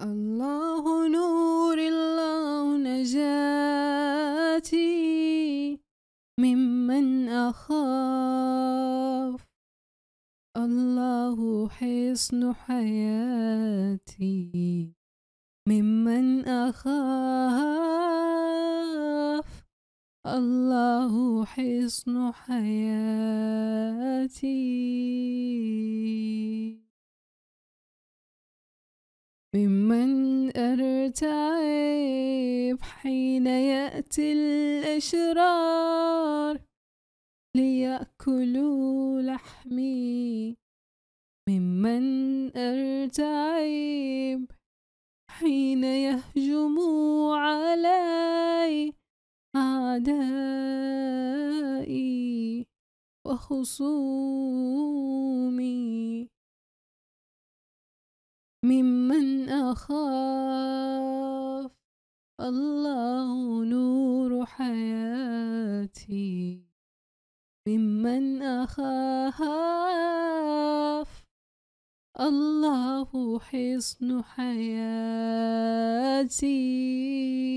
الله نور الله نجاتي ممن أخاف الله حصن حياتي ممن أخاف الله حصن حياتي ومن أرتعب حين يأتي الأشرار ليأكلوا لحمي ممن أرتعب حين يهجموا علي أعدائي وخصومي ممن أخاف الله نور حياتي ممن أخاف الله حصن حياتي